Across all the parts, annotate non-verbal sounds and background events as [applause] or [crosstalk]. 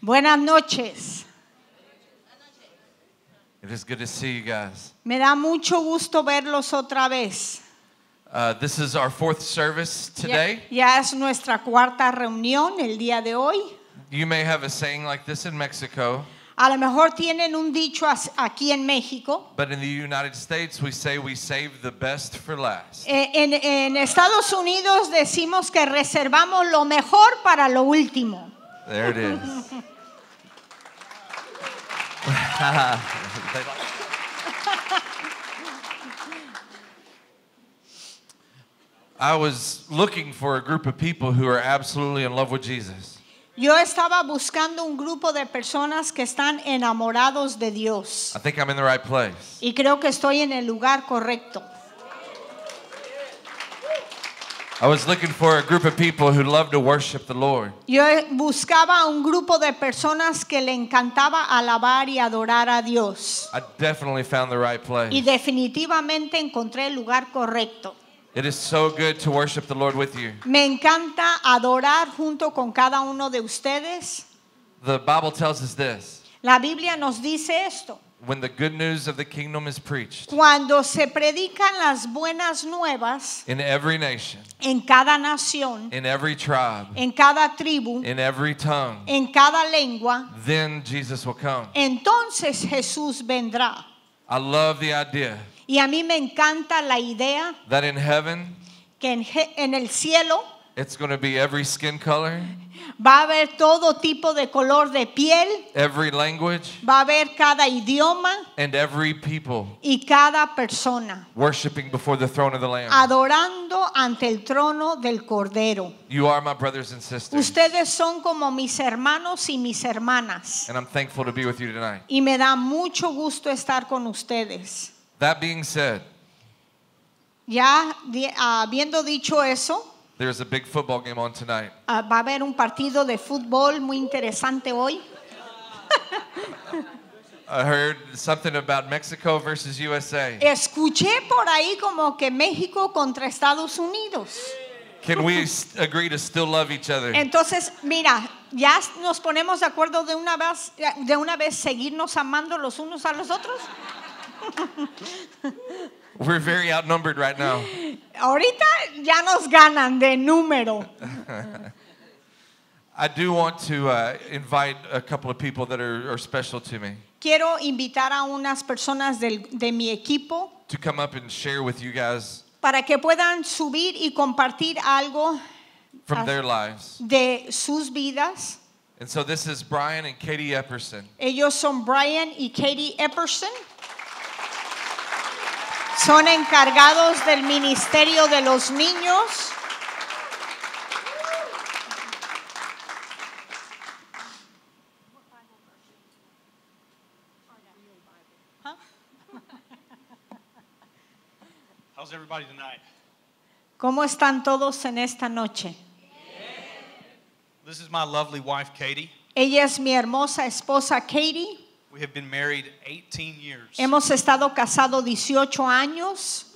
Buenas noches. It Me da mucho gusto verlos otra vez. Uh, Ya, es nuestra cuarta reunión el día de hoy. a A lo mejor tienen un dicho aquí en México. En, Estados Unidos decimos que reservamos lo mejor para lo último. There it is. [laughs] I was looking for a group of people who are absolutely in love with Jesus. Yo estaba buscando un grupo de personas que están enamorados de Dios. I think I'm in the right place. Y creo que estoy en el lugar correcto. I was looking for a group of people who love to worship the Lord. Yo buscaba un grupo de personas que le encantaba alabar y adorar a Dios. I definitely found the right place. Y definitivamente encontré el lugar correcto. It is so good to worship the Lord with you. Me encanta adorar junto con cada uno de ustedes. The Bible tells us this. La Biblia nos dice esto. When the good news of the kingdom is preached, cuando se predican las buenas nuevas in every nation, en cada nación, in every tribe, en cada tribu, in every tongue, en cada lengua, then Jesus will come. Entonces Jesús vendrá. I love the idea. Y a mí me encanta la idea that in heaven, que en, en el cielo, It's going to be every skin color. Va a haber todo tipo de color de piel. Every language. Va a haber cada idioma. And every people. Y cada persona. Worshiping before the throne of the Lamb. Adorando ante el trono del Cordero. You are my brothers and sisters. Ustedes son como mis hermanos y mis hermanas. And I'm thankful to be with you tonight. Y me da mucho gusto estar con ustedes. That being said. Ya habiendo dicho eso. There's a big football game on tonight. Ah, va a haber un partido de fútbol muy interesante hoy. I heard something about Mexico versus USA. Escuché por ahí como que México contra Estados Unidos. Can we agree to still love each other? Entonces, mira, ya nos ponemos de acuerdo de una vez, de una vez seguirnos amando los unos a los otros. [laughs] We're very outnumbered right now. [laughs] Ahorita ya nos ganan de número. [laughs] I do want to uh, invite a couple of people that are, are special to me Quiero invitar a unas personas del- de mi equipo to come up and share with you guys para que puedan subir y compartir algo from their lives. de sus vidas. And so this is Brian and Katie Epperson. Ellos son Brian y Katie Epperson. son encargados del Ministerio de los Niños. ¿Cómo están todos en esta noche? This Ella es mi hermosa esposa Katie. We have been married 18 years. Hemos estado casado 18 años.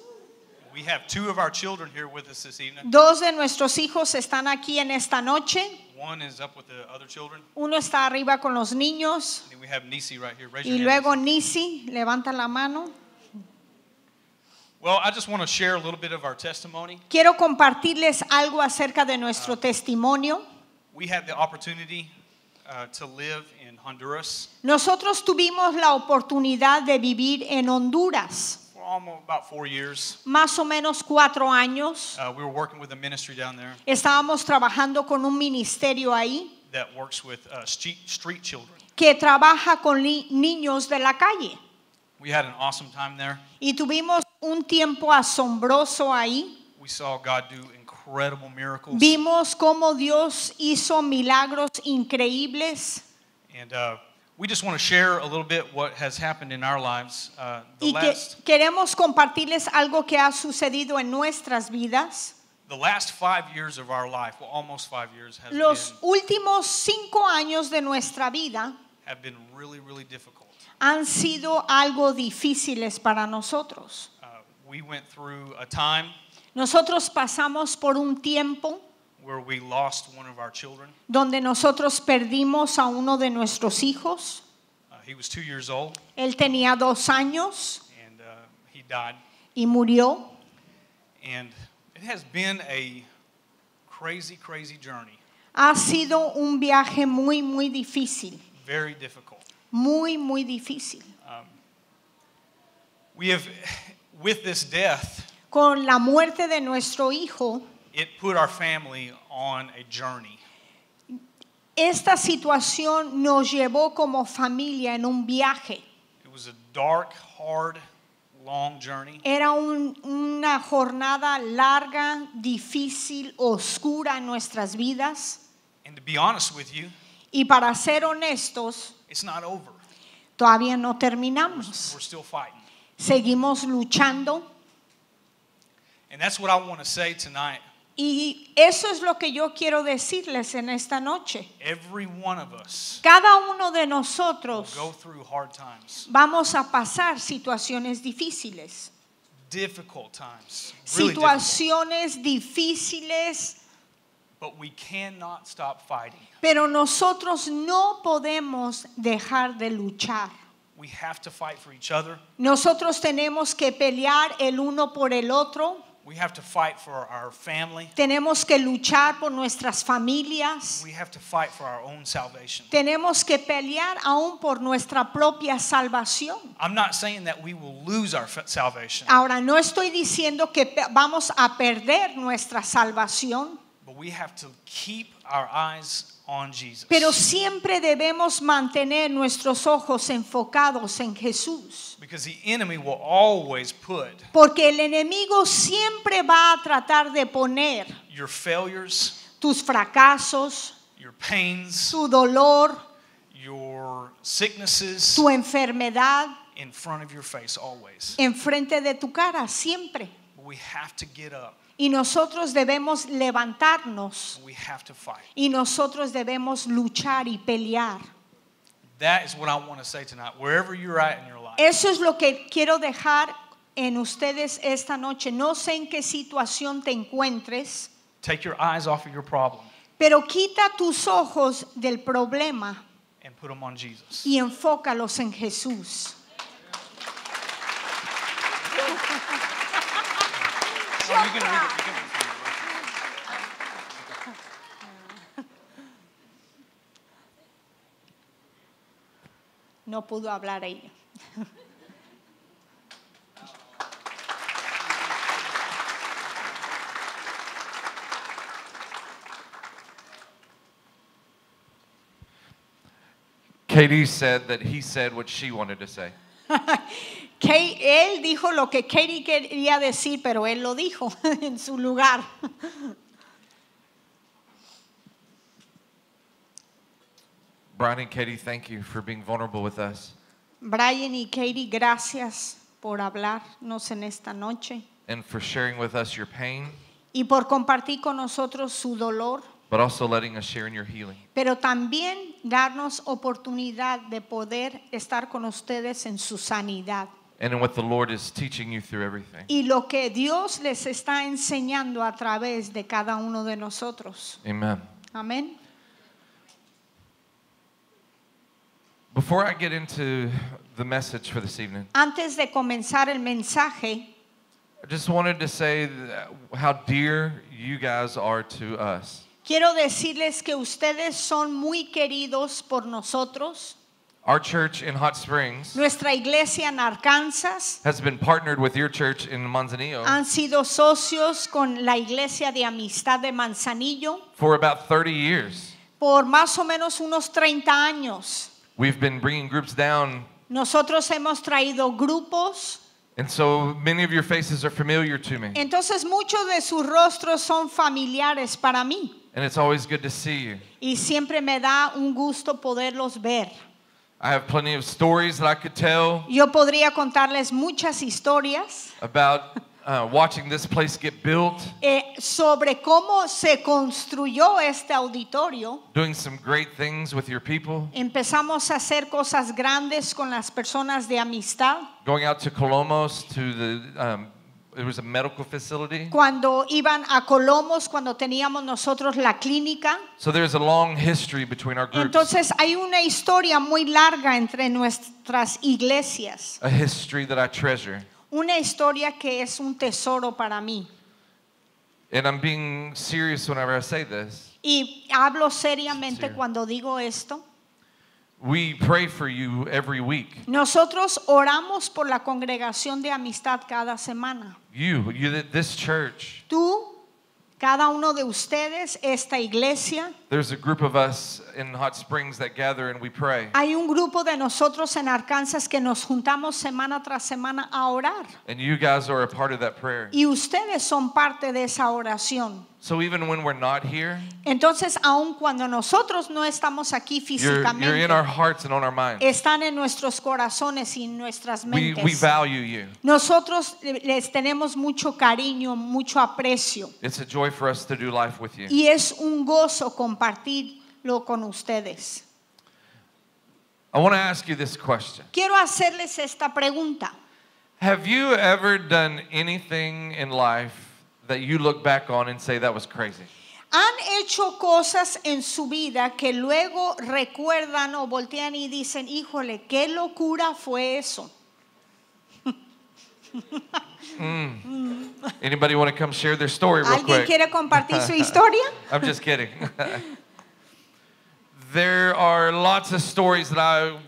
We have two of our children here with us this evening. Dos de nuestros hijos están aquí en esta noche. One is up with the other children. Uno está arriba con los niños. And we have Nisi right here. Raise y luego Nisi, levanta la mano. Well, I just want to share a little bit of our testimony. Quiero compartirles algo acerca de nuestro uh, testimonio. We had the opportunity Uh, Nosotros tuvimos la oportunidad de vivir en Honduras más o menos cuatro años. Uh, Estábamos trabajando con un ministerio ahí uh, que trabaja con niños de la calle. Y tuvimos un tiempo asombroso ahí incredible miracles. Vimos cómo Dios hizo milagros increíbles. And uh, we just want to share a little bit what has happened in our lives. Uh, the y que last, queremos compartirles algo que ha sucedido en nuestras vidas. The last five years of our life, well, almost five years, has Los been, últimos cinco años de nuestra vida have been really, really difficult. han sido algo difíciles para nosotros. Uh, we went through a time nosotros pasamos por un tiempo where we lost one of our children. donde nosotros perdimos a uno de nuestros hijos. Uh, he was two years old Él tenía dos años and uh, he died. y murió. And it has been a crazy, crazy journey. Ha sido un viaje muy, muy difícil. Very difficult. Muy, muy difícil. Um, we have, with this death, con la muerte de nuestro hijo, esta situación nos llevó como familia en un viaje. Era una jornada larga, difícil, oscura en nuestras vidas. Y para ser honestos, todavía no terminamos. Seguimos luchando. Y eso es lo que yo quiero decirles en esta noche. Every one of us Cada uno de nosotros go through hard times. vamos a pasar situaciones difíciles. Difficult times. situaciones difíciles. Pero nosotros no podemos dejar de luchar. We have to fight for each other. Nosotros tenemos que pelear el uno por el otro. Tenemos que luchar por nuestras familias. Tenemos que pelear aún por nuestra propia salvación. Ahora no estoy diciendo que vamos a perder nuestra salvación we have to keep our eyes on Jesus. Pero siempre debemos mantener nuestros ojos enfocados en Jesús. Porque el enemigo siempre va a tratar de poner tus fracasos, your tu dolor, your tu enfermedad in front enfrente de tu cara siempre. We have to get up y nosotros debemos levantarnos. Y nosotros debemos luchar y pelear. Eso es lo que quiero dejar en ustedes esta noche. No sé en qué situación te encuentres. Pero quita tus ojos del problema. Em y enfócalos en Jesús. [laughs] No pudo hablar ella. Katie said that he said what she wanted to say. [laughs] él dijo lo que Katie quería decir, pero él lo dijo [laughs] en su lugar. Brian Katie, thank you for being vulnerable with us. Brian y Katie, gracias por hablarnos en esta noche. Y por compartir con nosotros su dolor. Pero también darnos oportunidad de poder estar con ustedes en su sanidad. And in what the Lord is teaching you through everything. Y lo que Dios les está enseñando a través de cada uno de nosotros. Amen. Amen. Before I get into the message for this evening. Antes de comenzar el mensaje, I just wanted to say how dear you guys are to us. Quiero decirles que ustedes son muy queridos por nosotros. Our church in Hot Springs Nuestra iglesia en Arkansas has been partnered with your church in Manzanillo han sido socios con la iglesia de amistad de Manzanillo for about 30 years. por más o menos unos 30 años. We've been bringing groups down, Nosotros hemos traído grupos and so many of your faces are familiar to me. Entonces muchos de sus rostros son familiares para mí And it's always good to see you. y siempre me da un gusto poderlos ver. I have plenty of stories that I could tell Yo podría contarles muchas historias about uh, watching this place get built, eh, sobre cómo se construyó este auditorio. doing some great things with your people, Empezamos a hacer cosas grandes con las personas de amistad. going out to Colomos to the um, Cuando iban a Colomos, cuando teníamos nosotros la clínica. So a long history between our groups. Entonces hay una historia muy larga entre nuestras iglesias. A history that I treasure. Una historia que es un tesoro para mí. Y hablo seriamente cuando digo esto. We pray for you every week. Nosotros oramos por la congregación de amistad cada semana. You, this church. Tú, cada uno de ustedes, esta iglesia. There's a group of us in Hot Springs that gather and we pray. Hay un grupo de nosotros en Arkansas que nos juntamos semana tras semana a orar. Y ustedes son parte de esa oración. So even when we're not here, entonces aun cuando nosotros no estamos aquí físicamente, you're, you're in our hearts and on our minds. están en nuestros corazones y en nuestras mentes. We, we value you. Nosotros les tenemos mucho cariño, mucho aprecio. It's a joy for us to do life with you. Y es un gozo compartirlo con ustedes. I want to ask you this question. Quiero hacerles esta pregunta. Have you ever done anything in life that you look back on and say that was crazy? Han hecho cosas en su vida que luego recuerdan o voltean y dicen, híjole, qué locura fue eso. Mm. Anybody want to come share their story real ¿Alguien quiere quick? compartir su [laughs] historia? I'm just kidding. [laughs] there are lots of stories that I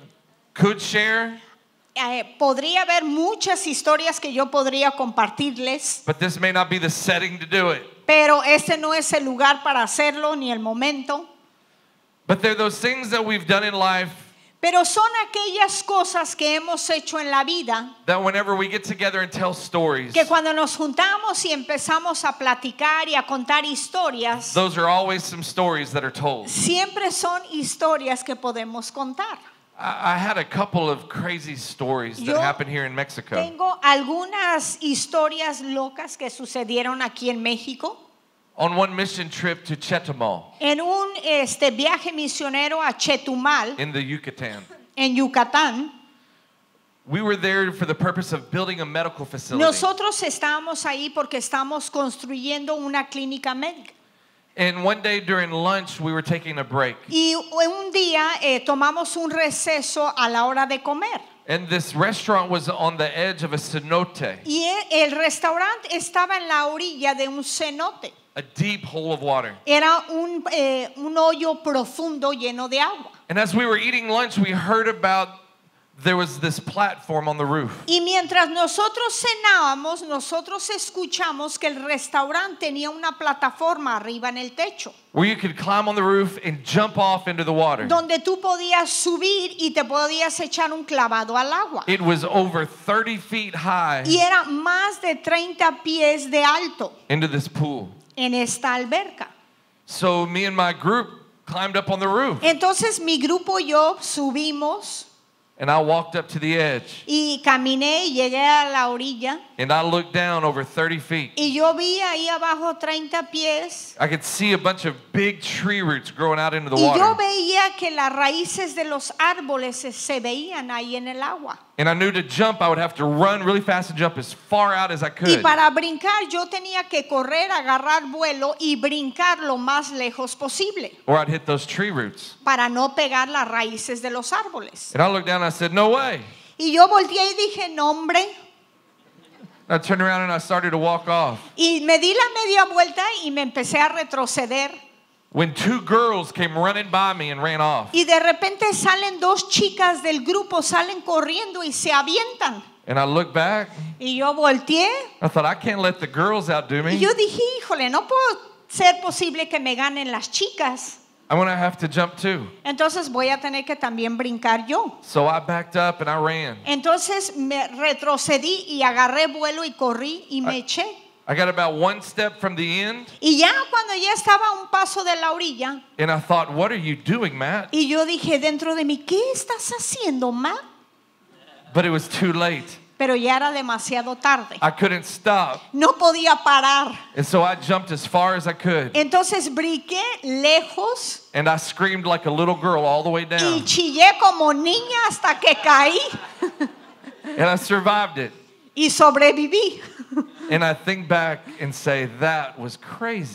could share. Eh, podría haber muchas historias que yo podría compartirles. Pero este no es el lugar para hacerlo ni el momento. Pero son aquellas cosas que hemos hecho en la vida que cuando nos juntamos y empezamos a platicar y a contar historias, siempre son historias que podemos contar. I had a couple of crazy stories that Yo happened here in Mexico. Tengo algunas historias locas que sucedieron aquí en México. On one mission trip to Chetumal. En un este viaje misionero a Chetumal. In the Yucatan. En Yucatán. We were there for the purpose of building a medical facility. Nosotros estábamos ahí porque estamos construyendo una clínica médica. And one day during lunch we were taking a break. Y un día eh, tomamos un receso a la hora de comer. And this restaurant was on the edge of a cenote. Y el restaurante estaba en la orilla de un cenote. A deep hole of water. Era un, eh, un hoyo profundo lleno de agua. And as we were eating lunch, we heard about There was this platform on the roof. Y mientras nosotros cenábamos, nosotros escuchamos que el restaurante tenía una plataforma arriba en el techo. Donde tú podías subir y te podías echar un clavado al agua. It was over 30 feet high. Y era más de 30 pies de alto. En esta alberca. So me and my group climbed up on the roof. Entonces mi grupo y yo subimos And I walked up to the edge. Y caminé y llegué a la orilla. And I looked down over 30 feet. Y yo vi ahí abajo 30 pies. I could see a bunch of big tree roots growing out into the water. Y yo veía que las raíces de los árboles se veían ahí en el agua. And I knew to jump, I would have to run really fast and jump as far out as I could. Y para brincar yo tenía que correr, agarrar vuelo y brincar lo más lejos posible. Or I'd hit those tree roots. Para no pegar las raíces de los árboles. And I looked down and I said, "No way." Y yo volteé y dije, "No, hombre." I turned around and I started to walk off. Y me di la media vuelta y me empecé a retroceder. When two girls came running by me and ran off. Y de repente salen dos chicas del grupo, salen corriendo y se avientan. And I looked back. Y yo volteé. I can't let the girls outdo me. Y yo dije, híjole, no puedo ser posible que me ganen las chicas. I'm gonna have to jump too. Entonces voy a tener que también brincar yo. So I backed up and I ran. Entonces me retrocedí y agarré vuelo y corrí y me I, eché. I got about one step from the end. Y ya cuando ya estaba un paso de la orilla. And I thought, what are you doing, Matt? Y yo dije dentro de mí, ¿qué estás haciendo, Matt? But it was too late. Pero ya era demasiado tarde. No podía parar. Entonces briqué lejos. Y chillé como niña hasta que caí. Y sobreviví.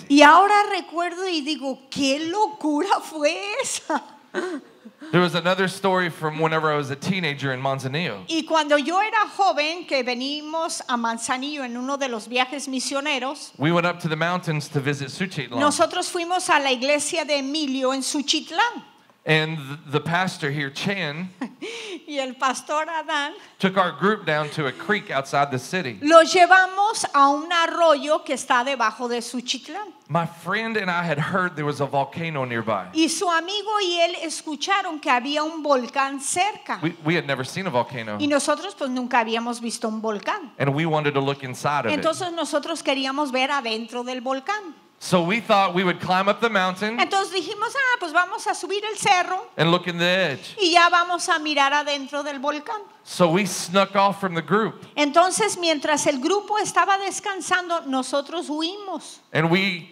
Y ahora recuerdo y digo, qué locura fue esa. There was another story from whenever I was a teenager in Manzanillo. Y cuando yo era joven que venimos a Manzanillo en uno de los viajes misioneros. We went up to the mountains to visit Suchitlán. Nosotros fuimos a la iglesia de Emilio en Suchitlán. And the pastor here, Chan, [laughs] y el pastor Adán, took our group down to a creek outside the city. Lo llevamos a un arroyo que está debajo de Suchitlán. My friend and I had heard there was a volcano nearby. Y su amigo y él escucharon que había un volcán cerca. We, we had never seen a volcano. Y nosotros pues nunca habíamos visto un volcán. And we wanted to look inside of Entonces it. nosotros queríamos ver adentro del volcán. Entonces dijimos, ah, pues vamos a subir el cerro. Y ya vamos a mirar adentro del volcán. Entonces, mientras el grupo estaba descansando, nosotros huimos. Y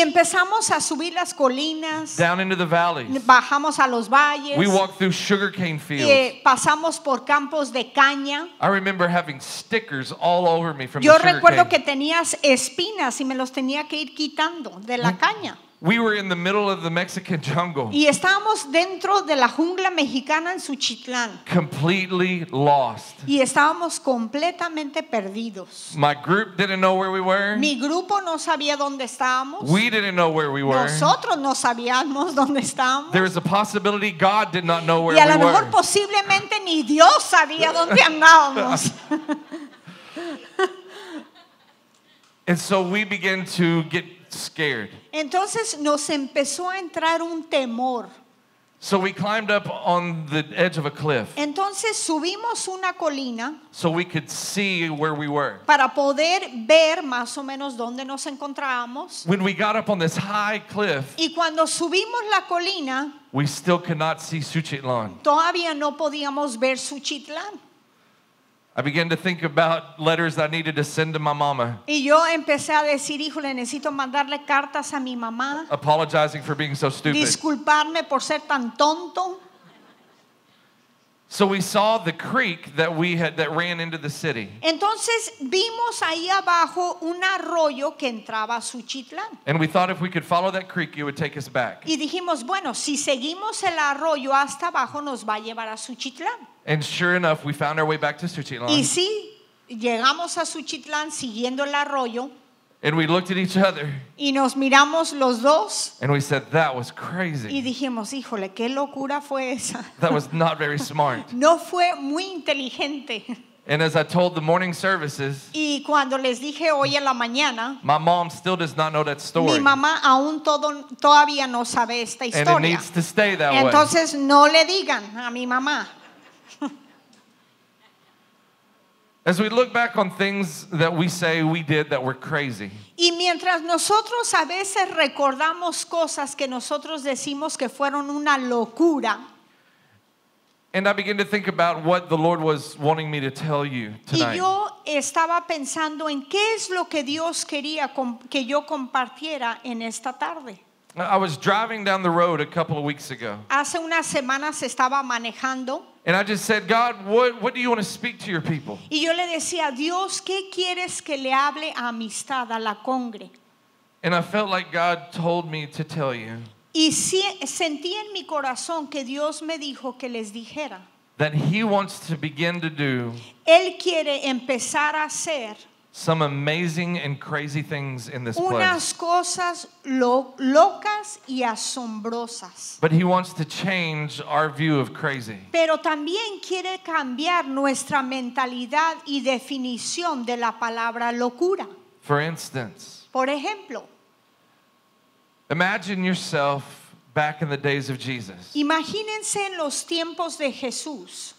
empezamos a subir las colinas. Down into the valleys. Bajamos a los valles. We walked through sugarcane eh, fields. pasamos por campos de caña. I remember having stickers all over me from Yo recuerdo que tenías espinas y me los tenía que ir quitando de la mm. caña. We were in the middle of the Mexican [laughs] jungle. Y estábamos dentro de la jungla mexicana en Suchitlán. Completely lost. Y estábamos completamente perdidos. My group didn't know where we were. Mi grupo no sabía dónde estábamos. We didn't know where we were. Nosotros no sabíamos [laughs] dónde estábamos. There is a possibility God did not know where we were. Y a lo mejor were. posiblemente ni Dios sabía dónde andábamos. [laughs] And so we begin to get Entonces nos empezó a entrar un temor. So we climbed up on the edge of a cliff. Entonces subimos una colina. So we could see where we were. Para poder ver más o menos dónde nos encontrábamos. Y cuando subimos la colina. Todavía no podíamos ver Suchitlan. I began to think about letters that I needed to send to my mama. Y yo empecé a decir, híjole, necesito mandarle cartas a mi mamá. Apologizing for being so stupid. Disculparme por ser tan tonto. So we saw the creek that we had that ran into the city. Entonces vimos ahí abajo un arroyo que entraba a Suchitlán. And we thought if we could follow that creek, it would take us back. Y dijimos, bueno, si seguimos el arroyo hasta abajo nos va a llevar a Suchitlán. And sure enough, we found our way back to Suchitlan. Y sí, llegamos a Suchitlán siguiendo el arroyo. And we looked at each other. Y nos miramos los dos. And we said that was crazy. Y dijimos, híjole, qué locura fue esa. That was not very smart. [laughs] no fue muy inteligente. And as I told the morning services, y cuando les dije hoy en la mañana, my mom still does not know that story. Mi mamá aún todo, todavía no sabe esta historia. And it needs to stay that Entonces way. no le digan a mi mamá. As we look back on things that we say we did that were crazy. Y mientras nosotros a veces recordamos cosas que nosotros decimos que fueron una locura. And I begin to think about what the Lord was wanting me to tell you tonight. Y yo estaba pensando en qué es lo que Dios quería que yo compartiera en esta tarde. I was driving down the road a couple of weeks ago. Hace unas semanas estaba manejando. And I just said, God, what, what do you want to speak to your people? Y yo le decía, Dios, ¿qué quieres que le hable a amistad, a la congre? And I felt like God told me to tell you Y sí, sentí en mi corazón que Dios me dijo que les dijera. that He wants to begin to do Él quiere empezar a hacer some amazing and crazy things in this unas place. cosas lo- locas y asombrosas. But he wants to change our view of crazy. Pero también quiere cambiar nuestra mentalidad y definición de la palabra locura. For instance, Por ejemplo, imagine yourself back in the days of Jesus. imagínense en los tiempos de Jesús.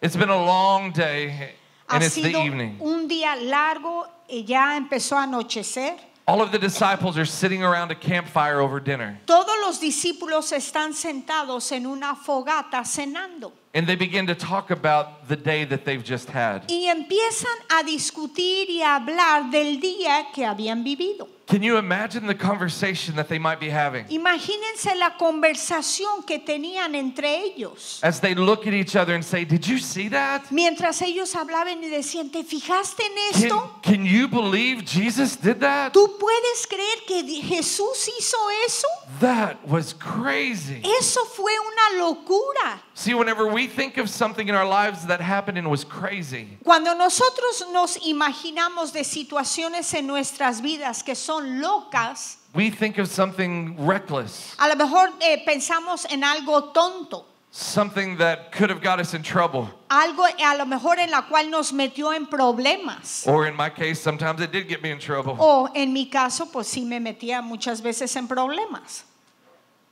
It's been a long day And it's the evening. un día largo y ya empezó a anochecer. All of the disciples are sitting around a campfire over dinner. Todos los discípulos están sentados en una fogata cenando. And they begin to talk about the day that they've just had. Y empiezan a discutir y a hablar del día que habían vivido. Can you imagine the conversation that they might be having? Imagínense la conversación que tenían entre ellos. As they look at each other and say, "Did you see that?" Mientras ellos hablaban y decían, "¿Te fijaste en esto?" Can, can you believe Jesus did that? ¿Tú puedes creer que Jesús hizo eso? That was crazy. Eso fue una locura. See, whenever we think of something in our lives that happened and was crazy, Cuando nosotros nos imaginamos de situaciones en nuestras vidas que son locas, we think of something reckless. a lo mejor eh, pensamos en algo tonto. Something that could have got us in trouble. Algo a lo mejor en la cual nos metió en problemas. Or in my case, sometimes it did get me in trouble. O en mi caso, pues sí me metía muchas veces en problemas.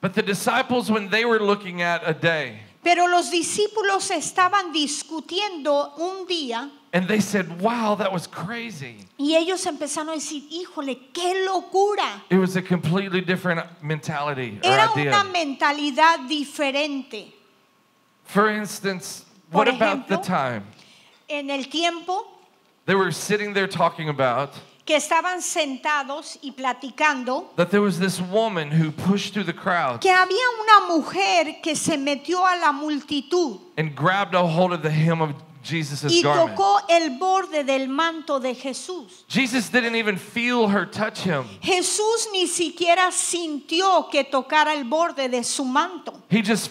But the disciples, when they were looking at a day, Pero los discípulos estaban discutiendo un día. And they said, "Wow, that was crazy." Y ellos empezaron a decir, "Híjole, qué locura." It was a completely different mentality Era or idea. una mentalidad diferente. For instance, Por what ejemplo, about the time? En el tiempo they were sitting there talking about que estaban sentados y platicando that there was this woman who pushed through the crowd que había una mujer que se metió a la multitud and grabbed a hold of the hem of y tocó el borde del manto de Jesús. Jesús ni siquiera sintió que tocara el borde de su manto. He just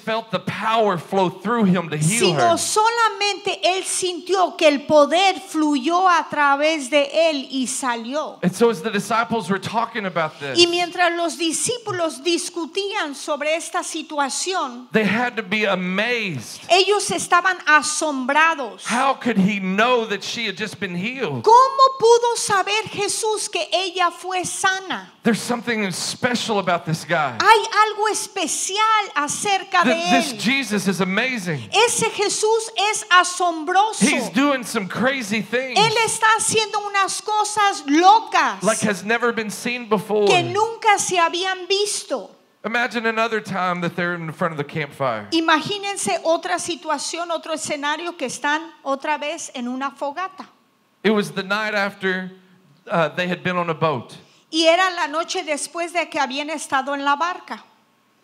Sino solamente él sintió que el poder fluyó a través de él y salió. y mientras los discípulos discutían sobre esta situación, ellos estaban asombrados. How could he know that she had just been healed? ¿Cómo pudo saber Jesús que ella fue sana? There's something special about this guy. Hay algo especial acerca Th de él. This Jesus is amazing. Ese Jesús es asombroso. He's doing some crazy things. Él está haciendo unas cosas locas. Like has never been seen before. Que nunca se habían visto. Imagine another time that they're in front of the campfire. Imagínense otra situación, otro escenario que están otra vez en una fogata. It was the night after uh, they had been on a boat. Y era la noche después de que habían estado en la barca.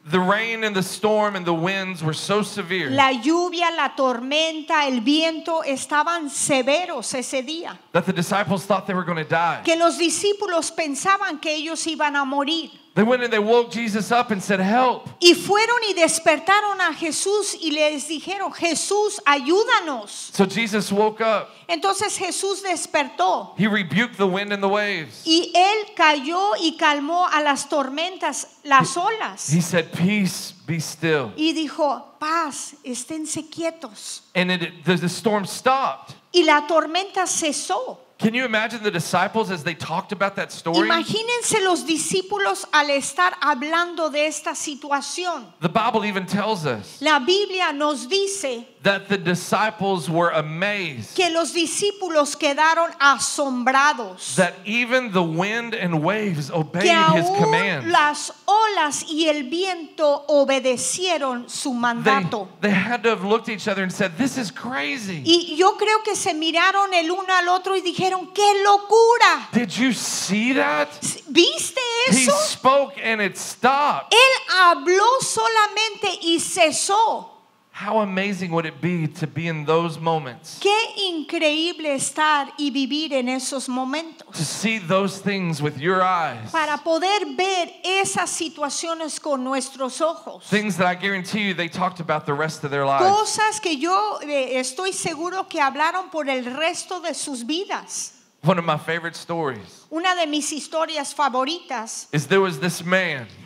The rain and the storm and the winds were so severe. La lluvia, la tormenta, el viento estaban severos ese día. That the disciples thought they were going to die. Que los discípulos pensaban que ellos iban a morir. They went and they woke Jesus up and said, "Help." Y fueron y despertaron a Jesús y les dijeron, "Jesús, ayúdanos." So Jesus woke up. Entonces Jesús despertó. He rebuked the wind and the waves. Y él cayó y calmó a las tormentas, las olas. He said, "Peace, be still." Y dijo, "Paz, esténse quietos." And it, the, the storm stopped. Y la tormenta cesó. Can you imagine the disciples as they talked about that story? Imagínense los discípulos al estar hablando de esta situación. The Bible even tells us. La Biblia nos dice that the disciples were amazed. Que los discípulos quedaron asombrados. That even the wind and waves obeyed que aún his command. Las olas y el viento obedecieron su mandato. They, they had to have looked at each other and said, "This is crazy." Y yo creo que se miraron el uno al otro y dijeron, "Qué locura." Did you see that? ¿Viste eso? He spoke and it stopped. Él habló solamente y cesó. How amazing would it be to be in those moments? Qué increíble estar y vivir en esos momentos. To see those things with your eyes. Para poder ver esas situaciones con nuestros ojos. Things that I guarantee you they talked about the rest of their lives. Cosas que yo eh, estoy seguro que hablaron por el resto de sus vidas. One of my favorite stories. Una de mis historias favoritas.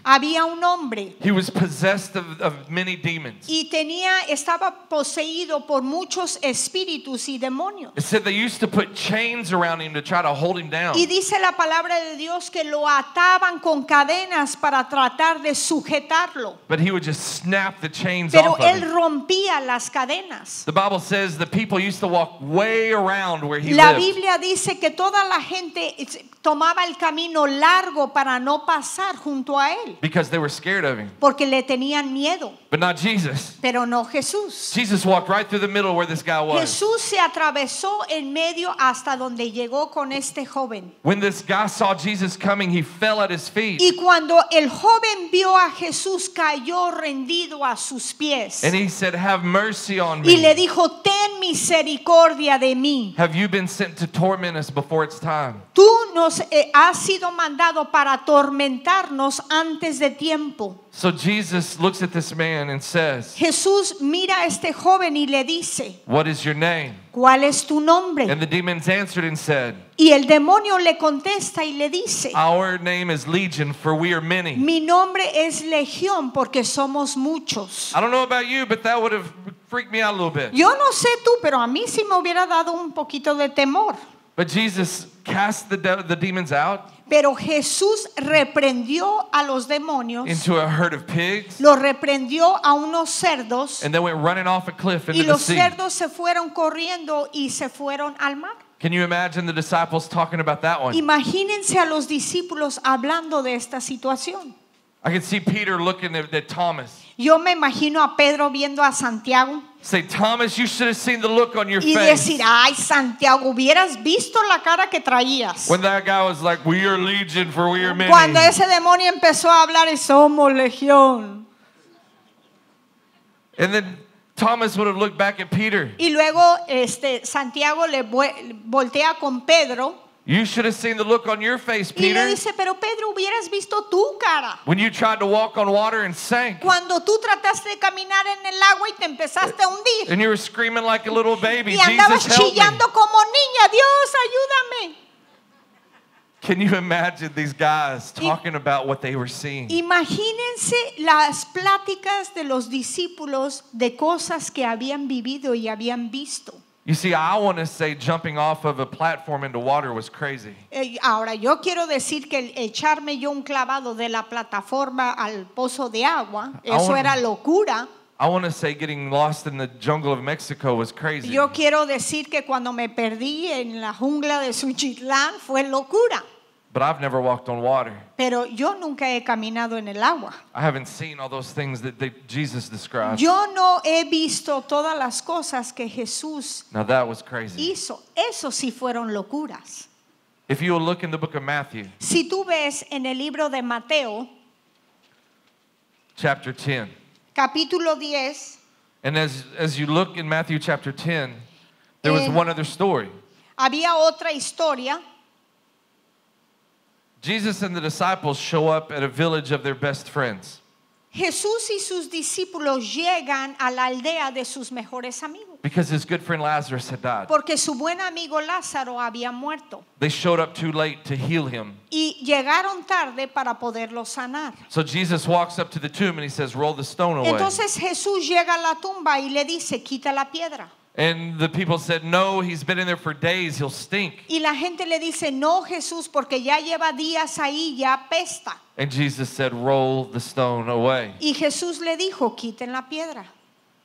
Había un hombre. Y tenía estaba poseído por muchos espíritus y demonios. Y dice la palabra de Dios que lo ataban con cadenas para tratar de sujetarlo. Pero él rompía las cadenas. la La Biblia dice que toda la gente tomaba el camino largo para no pasar junto a él. Porque le tenían miedo. Pero no Jesús. Jesús se atravesó en medio hasta donde llegó con este joven. Y cuando el joven vio a Jesús, cayó rendido a sus pies. Y le dijo, "Ten misericordia de mí." Tú nos eh, ha sido mandado para atormentarnos antes de tiempo. So Jesus looks at this man and says, Jesús mira a este joven y le dice, What is your name? ¿Cuál es tu nombre? And the demons answered and said, y el demonio le contesta y le dice, Our name is Legion, for we are many. Mi nombre es Legión porque somos muchos. Yo no sé tú, pero a mí sí me hubiera dado un poquito de temor. Pero Jesús reprendió a los demonios. Into a herd of pigs. reprendió a unos cerdos. y los cerdos se fueron corriendo y se fueron al mar. Can you imagine the disciples talking about that one? Imagínense a los discípulos hablando de esta situación. Yo me imagino a Pedro viendo a Santiago. Say, Thomas, you should have seen the look on your y decir, ay, Santiago, hubieras visto la cara que traías. When that guy was like, we are legion for we are many. Cuando ese demonio empezó a hablar, y somos legión. And then Thomas would have looked back at Peter. Y luego este, Santiago le voltea con Pedro. You should have seen the look on your face, Peter. Y dice, pero Pedro, hubieras visto tu cara. When you tried to walk on water and sank. Cuando tú trataste de caminar en el agua y te empezaste a hundir. And you were screaming like a little baby. Y andabas Jesus, chillando help me. como niña. Dios, ayúdame. Can you imagine these guys talking about what they were seeing? Imagínense las pláticas de los discípulos de cosas que habían vivido y habían visto. You see, I want to say jumping off of a platform into water was crazy. Eh, ahora yo quiero decir que echarme yo un clavado de la plataforma al pozo de agua, eso era locura. I want to say getting lost in the jungle of Mexico was crazy. Yo quiero decir que cuando me perdí en la jungla de Suchitlán fue locura. But I've never walked on water. Pero yo nunca he caminado en el agua. I haven't seen all those things that Jesus described. Yo no he visto todas las cosas que Jesús Now that was crazy. hizo. Eso sí fueron locuras. If you will look in the book of Matthew, Si tú ves en el libro de Mateo, chapter 10, capítulo 10, and as, as you look in Matthew chapter 10, there was one other story. había otra historia Jesus and the disciples show up at a village of their best friends. Jesús y sus discípulos llegan a la aldea de sus mejores amigos. Because his good friend Lazarus had died. Porque su buen amigo Lázaro había muerto. They showed up too late to heal him. Y llegaron tarde para poderlo sanar. So Jesus walks up to the tomb and he says, "Roll the stone away." Entonces Jesús llega a la tumba y le dice, "Quita la piedra." And the people said, "No, he's been in there for days. He'll stink." Y la gente le dice, "No, Jesús, porque ya lleva días ahí, ya apesta." And Jesus said, "Roll the stone away." Y Jesús le dijo, "Quiten la piedra."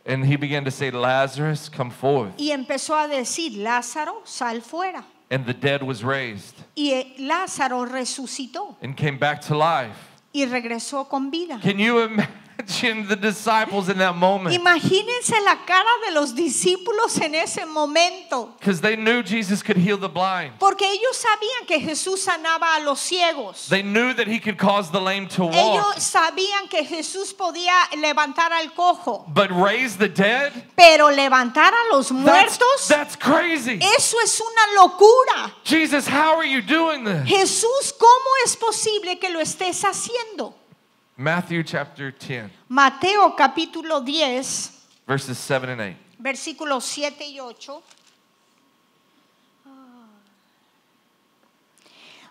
And he began to say, "Lazarus, come forth." Y empezó a decir, "Lázaro, sal fuera." And the dead was raised. Y eh, Lázaro resucitó. And came back to life. Y regresó con vida. Can you imagine? Imagínense la cara de los discípulos en ese momento. Porque ellos sabían que Jesús sanaba a los ciegos. Ellos sabían que Jesús podía levantar al cojo. Pero levantar a los muertos? Eso es una locura. Jesús, ¿cómo es posible que lo estés haciendo? Mateo capítulo 10. Versículos 7 y 8.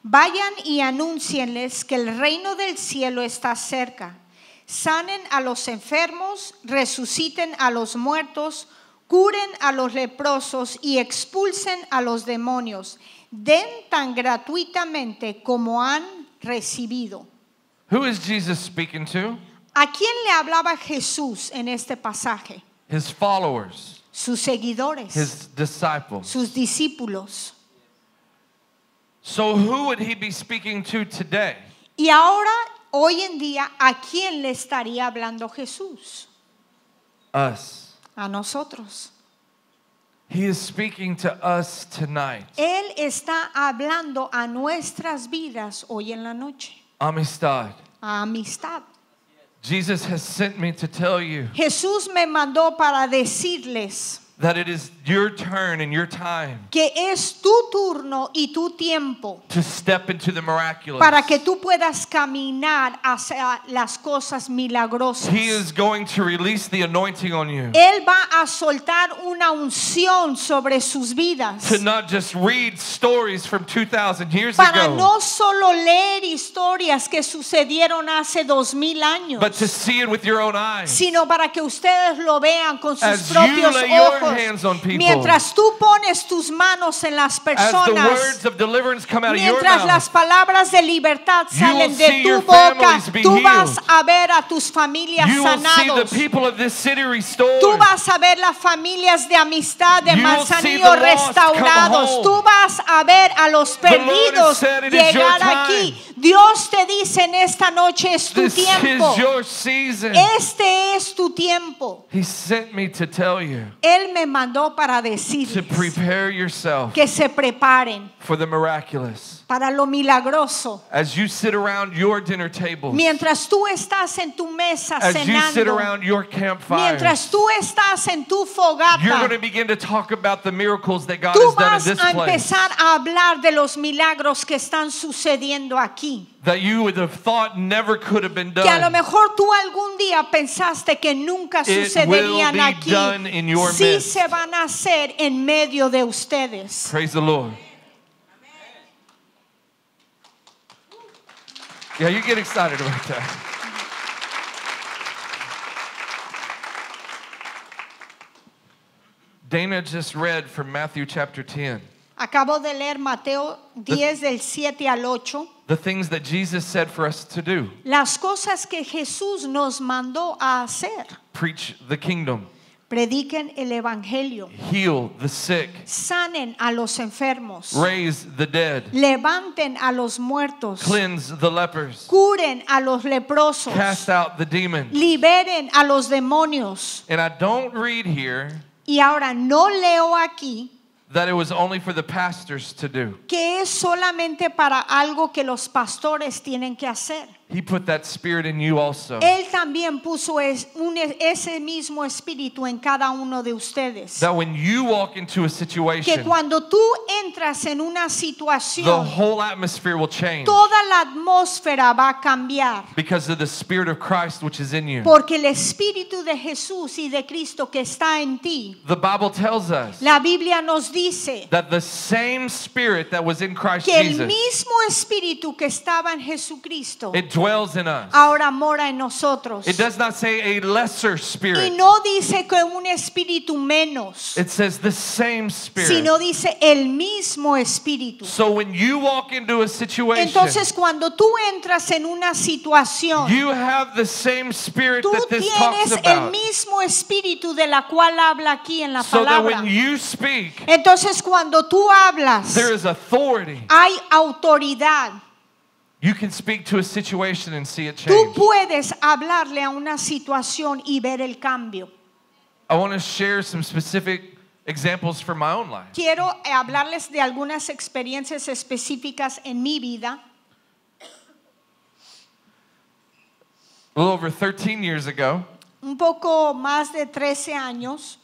Vayan y anuncienles que el reino del cielo está cerca. Sanen a los enfermos, resuciten a los muertos, curen a los leprosos y expulsen a los demonios. Den tan gratuitamente como han recibido ¿A quién le hablaba Jesús en este pasaje? His followers. Sus seguidores. His disciples. Sus discípulos. So who would he be speaking to today? Y ahora hoy en día a quién le estaría hablando Jesús? A nosotros. He is speaking to us tonight. Él está hablando a nuestras vidas hoy en la noche. Amistad. Amistad. Jesus has sent me to tell you. Jesús me mandó para decirles. que es tu turno y tu tiempo para que tú puedas caminar hacia las cosas milagrosas. Él va a soltar una unción sobre sus vidas. para no solo leer historias que sucedieron hace mil años, sino para que ustedes lo vean con sus propios ojos mientras tú pones tus manos en las personas, mientras las palabras de libertad salen de tu boca, tú vas a ver a tus familias sanadas. Tú vas a ver las familias de amistad de Manzanillo restaurados. Tú vas a ver a los perdidos llegar aquí. Dios te dice en esta noche es tu tiempo. Este es tu tiempo. Él me me mandó para decirles to prepare yourself que se preparen for the miraculous. para lo milagroso. As you sit around your dinner tables, mientras tú estás en tu mesa as cenando, you sit around your campfires, mientras tú estás en tu fogata, you're going to begin to talk about the miracles that God has done in this a empezar a hablar de los milagros que están sucediendo aquí. That you would have thought never could have been done. Que a lo mejor tú algún día pensaste que nunca It sucederían aquí. sí midst. se van a hacer en medio de ustedes. Praise the Lord. Yeah, you get excited about that. Dana just read from Matthew chapter 10. Acabo de leer Mateo 10 the, del 7 al 8. The things that Jesus said for us to do. Las cosas que Jesús nos mandó a hacer. Preach the kingdom. Prediquen el evangelio. Sanen a los enfermos. Levanten a los muertos. Curen a los leprosos. out the demons. Liberen a los demonios. Y ahora no leo aquí. Que es solamente para algo que los pastores tienen que hacer. He put that spirit in you also. Él también puso es, un, ese mismo espíritu en cada uno de ustedes. That when you walk into a situation, que cuando tú entras en una situación, the whole atmosphere will change. Toda la atmósfera va a cambiar. Because of the spirit of Christ which is in you. Porque el espíritu de Jesús y de Cristo que está en ti. The Bible tells us. La Biblia nos dice. That the same spirit that was in Christ que Jesus. Que el mismo espíritu que estaba en Jesucristo. It dwells in us. Ahora mora en nosotros. It does not say a lesser spirit. Y no dice que un espíritu menos. It says the same spirit. Sino dice el mismo espíritu. So when you walk into a situation, entonces cuando tú entras en una situación, you have the same spirit that this talks about. Tú tienes el mismo espíritu de la cual habla aquí en la so palabra. That when you speak, entonces cuando tú hablas, there is authority. Hay autoridad. You can speak to a situation and see it change. Tú puedes hablarle a una situación y ver el cambio. I want to share some specific examples from my own life. Quiero hablarles de algunas experiencias específicas en mi vida. A little over 13 years ago, Un poco más de 13 años,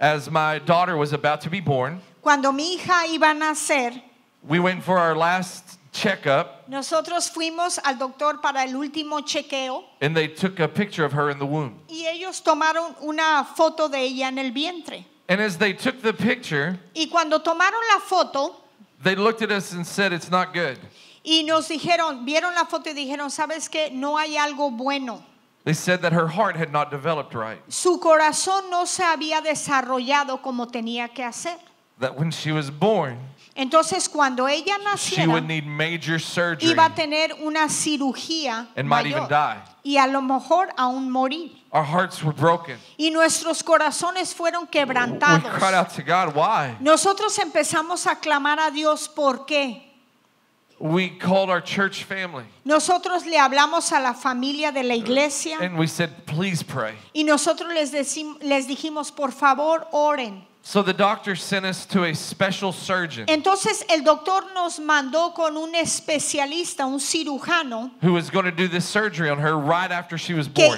as my daughter was about to be born, cuando mi hija iba a nacer, we went for our last checkup. Nosotros fuimos al doctor para el último chequeo. And they took a picture of her in the womb. Y ellos tomaron una foto de ella en el vientre. And as they took the picture, y cuando tomaron la foto, they looked at us and said it's not good. Y nos dijeron, vieron la foto y dijeron, ¿sabes qué? No hay algo bueno. They said that her heart had not developed right. Su corazón no se había desarrollado como tenía que hacer. That when she was born, Entonces cuando ella nació, naciera iba a tener una cirugía mayor y a lo mejor aún morir. Y nuestros corazones fueron quebrantados. Nosotros empezamos a clamar a Dios por qué. Nosotros le hablamos a la familia de la iglesia y nosotros les, les dijimos, por favor, oren doctor Entonces el doctor nos mandó con un especialista, un cirujano, que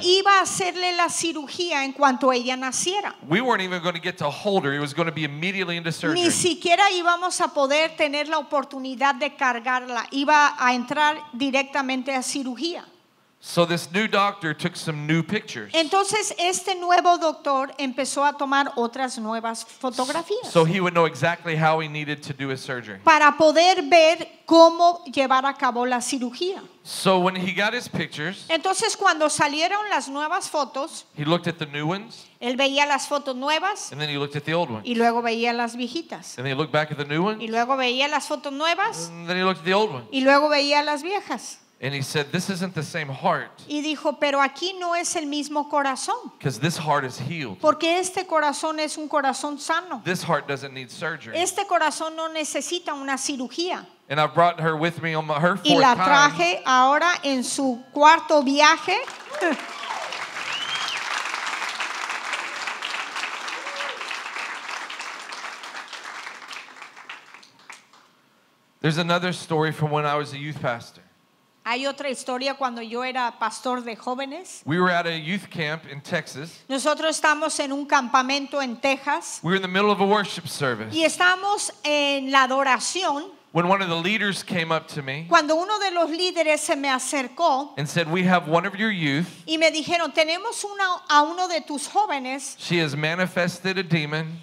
iba a hacerle la cirugía en cuanto ella naciera. We weren't even going to get to hold her. It was going to be immediately into surgery. Ni siquiera íbamos a poder tener la oportunidad de cargarla. Iba a entrar directamente a cirugía. Entonces este nuevo doctor empezó a tomar otras nuevas fotografías. Para poder ver cómo llevar a cabo la cirugía. Entonces cuando salieron las nuevas fotos, Él veía las fotos nuevas. Y luego veía las viejitas. Y luego veía las fotos nuevas. Y luego veía las viejas. And he said, this isn't the same heart. Y dijo, pero aquí no es el mismo corazón. Because this heart is healed. Porque este corazón es un corazón sano. This heart doesn't need surgery. Este corazón no necesita una cirugía. And I brought her with me on my, her fourth time. y la traje time. ahora en su cuarto viaje. There's another story from when I was a youth pastor. Hay otra historia cuando yo era pastor de jóvenes. Nosotros estamos en un campamento en Texas. Y estamos en la adoración. Cuando uno de los líderes se me acercó Y me dijeron, "Tenemos una, a uno de tus jóvenes.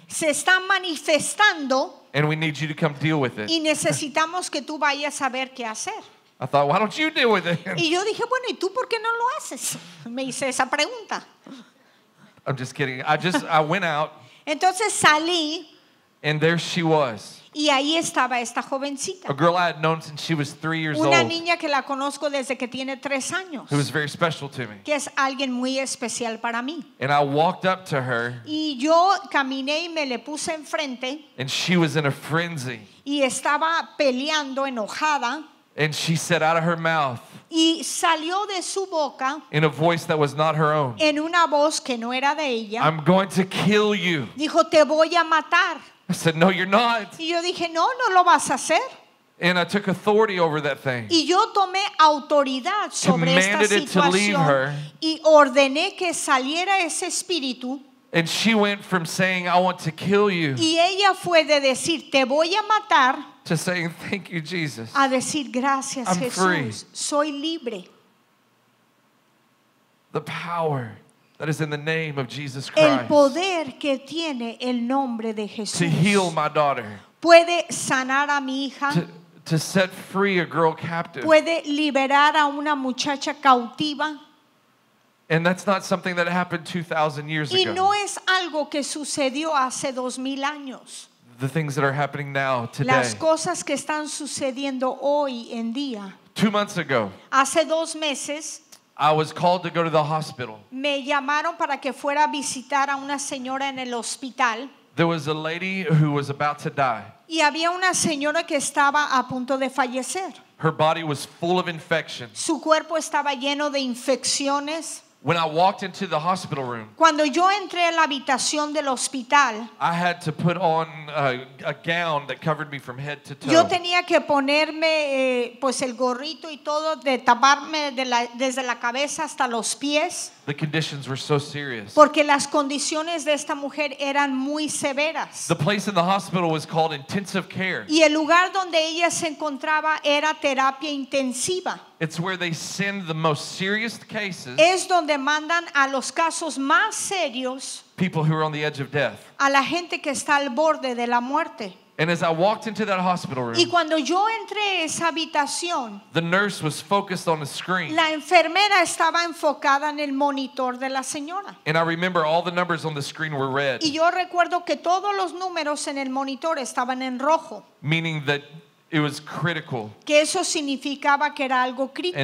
Se está manifestando. Y necesitamos que tú vayas a ver qué hacer. Y yo dije, bueno, ¿y tú por qué no lo haces? [laughs] Me hice esa pregunta. I'm just Entonces salí y ahí estaba esta jovencita. Una niña que la conozco desde que tiene tres años, que es alguien muy especial para mí. Y yo caminé y me le puse enfrente y estaba peleando, enojada. And she said out of her mouth. Y salió de su boca. In a voice that was not her own. En una voz que no era de ella. I'm going to kill you. Dijo, te voy a matar. I said, no, you're not. Y yo dije, no, no lo vas a hacer. And I took authority over that thing. Y yo tomé autoridad sobre Commanded esta situación. It to leave her. Y ordené que saliera ese espíritu. And she went from saying, I want to kill you. Y ella fue de decir, te voy a matar. to saying thank you Jesus. A decir gracias I'm Jesús. Soy libre. The power that is in the name of Jesus Christ. El poder que tiene el nombre de Jesús. To heal my daughter. Puede sanar a mi hija. To, set free a girl captive. Puede liberar a una muchacha cautiva. And that's not something that happened 2000 years ago. Y no es algo que sucedió hace 2000 años. Las cosas que están sucediendo hoy en día. months ago. Hace dos meses. I was called to go to the hospital. Me llamaron para que fuera a visitar a una señora en el hospital. There was a lady who was about to die. Y había una señora que estaba a punto de fallecer. Her body was full of Su cuerpo estaba lleno de infecciones cuando yo entré en la habitación del hospital, I had to put on a, gown that covered me from head to toe. Yo tenía que ponerme eh, pues el gorrito y todo de taparme la, desde la cabeza hasta los pies. The conditions were so serious. Porque las condiciones de esta mujer eran muy severas. The place in the hospital was called intensive care. Y el lugar donde ella se encontraba era terapia intensiva. It's where they send the most serious cases, es donde mandan a los casos más serios. People who are on the edge of death. A la gente que está al borde de la muerte. And as I walked into that hospital room, y cuando yo entré esa habitación, the nurse was focused on the screen. La enfermera estaba enfocada en el monitor de la señora. And I remember all the numbers on the screen were red. Y yo recuerdo que todos los números en el monitor estaban en rojo. Meaning that It was critical. Que eso significaba que era algo crítico.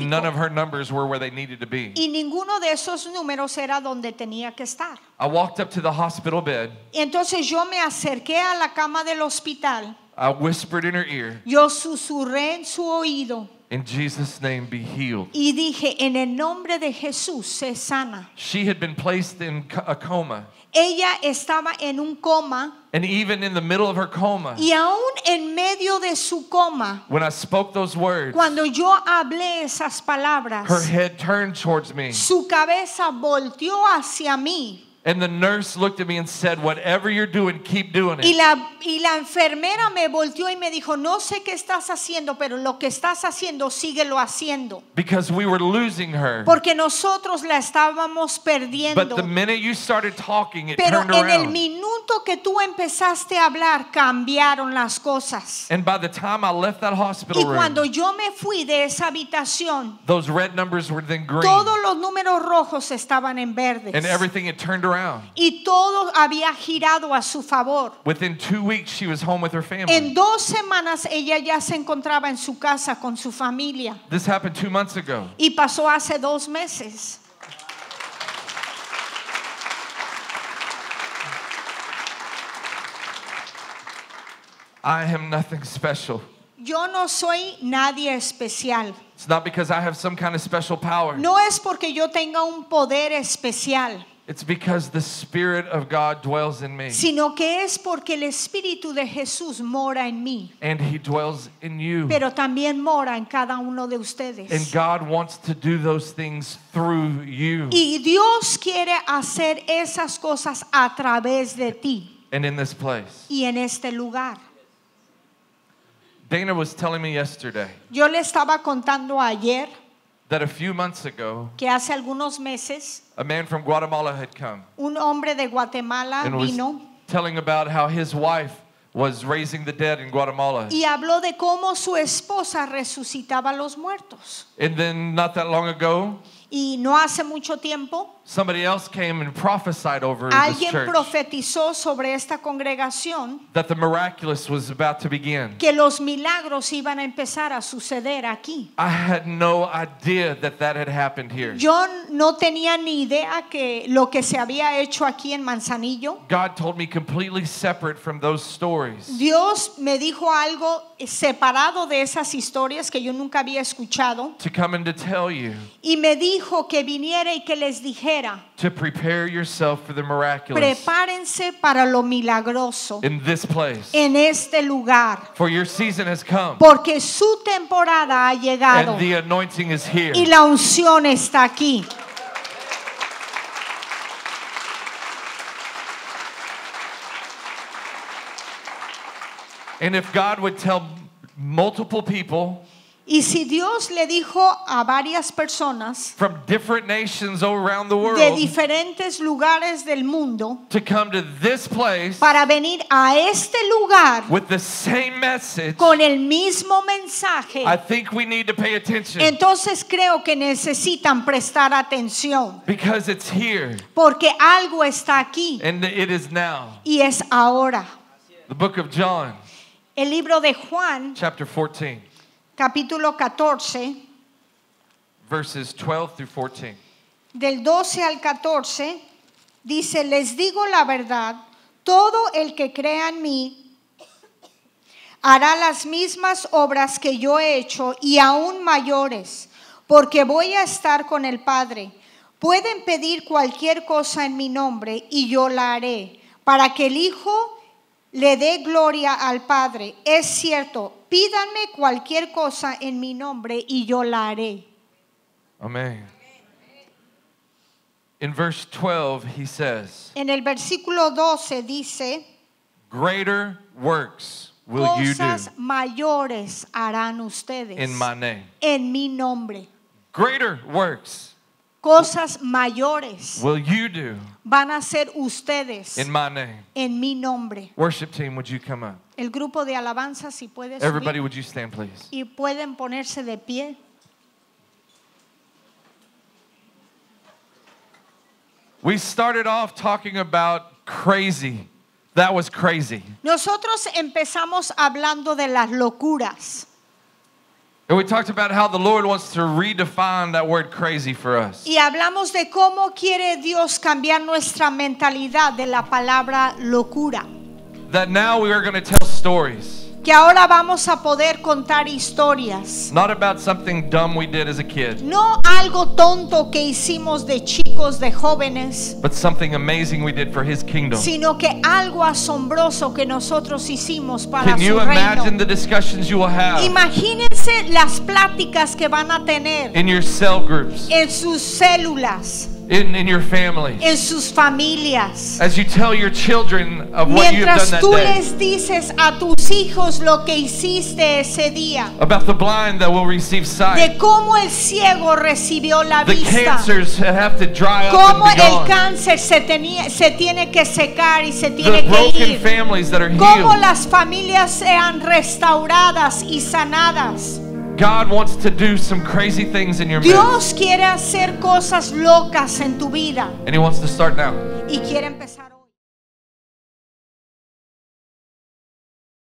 Y ninguno de esos números era donde tenía que estar. I walked up to the hospital bed. Y entonces yo me acerqué a la cama del hospital. I whispered in her ear. Yo susurré en su oído. In Jesus name be healed. Y dije en el nombre de Jesús se sana. She had been placed in a coma. Ella estaba en un coma. And even in the middle of her coma, y aún en medio de su coma, when I spoke those words, cuando yo hablé esas palabras, her head turned towards me. su cabeza volteó hacia mí. Y la y la enfermera me volteó y me dijo, "No sé qué estás haciendo, pero lo que estás haciendo, síguelo haciendo." Porque nosotros la estábamos perdiendo. pero en el minuto que tú empezaste a hablar, cambiaron las cosas. y cuando yo me fui de esa habitación, Todos los números rojos estaban en verdes. And everything y todo había girado a su favor. En dos semanas ella ya se encontraba en su casa con su familia. Y pasó hace dos meses. I am nothing special. Yo no soy nadie especial. No es porque yo tenga un poder especial. It's because the Spirit of God dwells in me. Sino que es porque el Espíritu de Jesús mora en mí. And He dwells in you. Pero también mora en cada uno de ustedes. And God wants to do those things through you. Y Dios quiere hacer esas cosas a través de ti. And in this place. Y en este lugar. Dana was telling me yesterday. Yo le estaba contando ayer. that a few months ago, que hace algunos meses, a man from Guatemala had come. Un hombre de Guatemala vino. telling about how his wife was raising the dead in Guatemala. Y habló de cómo su esposa resucitaba los muertos. And then not that long ago, y no hace mucho tiempo, Somebody else came and prophesied over Alguien profetizó sobre esta congregación que los milagros iban a empezar a suceder aquí. I had no idea that that had happened here. Yo no tenía ni idea que lo que se había hecho aquí en Manzanillo. me completely from those Dios me dijo algo separado de esas historias que yo nunca había escuchado. Y me dijo que viniera y que les dijera ligera. To prepare yourself for the miraculous. Prepárense para lo milagroso. In this place. En este lugar. For your season has come. Porque su temporada ha llegado. And the anointing is here. Y la unción está aquí. And if God would tell multiple people Y si Dios le dijo a varias personas de diferentes lugares del mundo para venir a este lugar con el mismo mensaje, entonces creo que necesitan prestar atención porque algo está aquí y es ahora. el libro de Juan, capítulo 14 capítulo 14, verses 12 14. Del 12 al 14 dice, les digo la verdad, todo el que crea en mí hará las mismas obras que yo he hecho y aún mayores, porque voy a estar con el Padre. Pueden pedir cualquier cosa en mi nombre y yo la haré, para que el Hijo le dé gloria al Padre. Es cierto, pídanme cualquier cosa en mi nombre y yo la haré. Amén. In verse 12 he says, En el versículo 12 dice, greater works Cosas mayores harán ustedes en mi nombre. Greater works. Cosas mayores van a ser ustedes en mi nombre. Worship team, would you come up? El grupo de alabanza, si puedes. Everybody, subir. would you stand, please? Y pueden ponerse de pie. We started off talking about crazy. That was crazy. Nosotros empezamos hablando de las locuras. And we talked about how the Lord wants to redefine that word crazy for us. Y hablamos de cómo quiere Dios cambiar nuestra mentalidad de la palabra locura. That now we are going to tell stories. que ahora vamos a poder contar historias. Not about something dumb we did as a kid. No algo tonto que hicimos de chicos, de jóvenes. But something amazing we did for his kingdom. Sino que algo asombroso que nosotros hicimos para Can su you reino. Imagine the discussions you will have Imaginen las pláticas que van a tener en sus células. In, in your families. En sus familias. As you tell your children of what have done that tú day. les dices a tus hijos lo que hiciste ese día. About the blind that will receive sight. De cómo el ciego recibió la the vista. Cancers have to dry up and be el gone. cáncer se, tenía, se tiene que secar y se tiene the que ir. Families that are healed. Cómo las familias sean restauradas y sanadas. God wants to do some crazy things in your Dios quiere hacer cosas locas en tu vida. And he wants to start now. Y quiere empezar